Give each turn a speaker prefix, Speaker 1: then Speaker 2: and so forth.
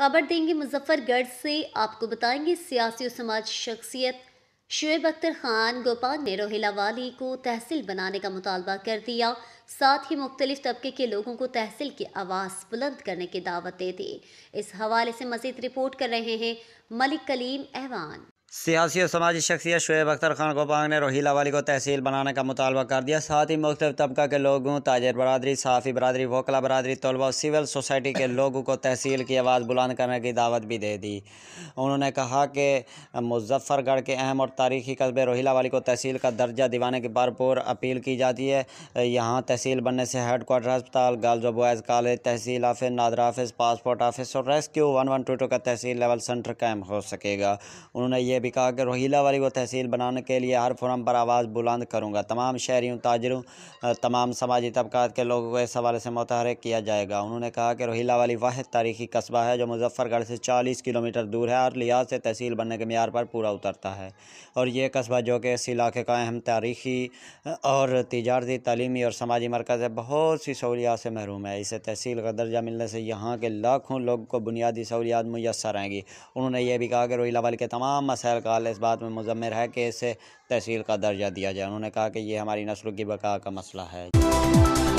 Speaker 1: खबर देंगे मुजफ्फरगढ़ से आपको बताएंगे सियासी और समाज शख्सियत शुएब अख्तर खान गोपाल ने रोहिला वाली को तहसील बनाने का मुतालबा कर दिया साथ ही मुख्तलिफ तबके के लोगों को तहसील की आवाज़ बुलंद करने की दावत दे दी इस हवाले से मजीद रिपोर्ट कर रहे हैं मलिक कलीम एहवान
Speaker 2: सियासी और समाजी शख्सियत शुएब अख्तर खान गोपांग ने रोहिला वाली को तहसील बनाने का मुतालबा कर दिया साथ ही मुख्तु तबका के लोगों ताजर बरदरी सहाफ़ी बरदरी वोकला बरदरी तलबा और सिविल सोसाइटी के लोगों को तहसील की आवाज़ बुलंद करने की दावत भी दे दी उन्होंने कहा कि मुजफ्फ़रगढ़ के अहम और तारीखी कस्बे रोहिला वाली को तहसील का दर्जा दिवाने की भरपूर अपील की जाती है यहाँ तहसील बनने से हेड क्वार्टर अस्पताल गर्ल्स और बॉयज़ कॉलेज तहसील office NADRA office passport office और rescue one one two two का तहसील लेवल सेंटर कायम हो सकेगा उन्होंने ये लिए भी कहा कि रोहिला वाली को तहसील बनाने के लिए हर फोरम पर आवाज़ बुलंद करूँगा तमाम शहरीों ताजरों तमाम समाजी तबक़ात के लोगों को इस हवाले से मुतहर किया जाएगा उन्होंने कहा कि रोहिला वाली वह तारीखी कस्बा है जो मुजफ्फरगढ़ से चालीस किलोमीटर दूर है और लिहाज से तहसील बनने के मैार पर पूरा उतरता है और यह कस्बा जो कि इस इलाके का अहम तारीखी और तजारती तलीमी और समाजी मरकज़ है बहुत सी सहूलियात से महरूम है इसे तहसील का दर्जा मिलने से यहाँ के लाखों लोग को बुनियादी सहूलियात मैसर आएंगी उन्होंने ये भी कहा कि रोहिला वाली के तमाम मसाइल सरकार इस बात में मुजमर है कि इसे तहसील का दर्जा दिया जाए उन्होंने कहा कि ये हमारी नस्ल की बका का मसला है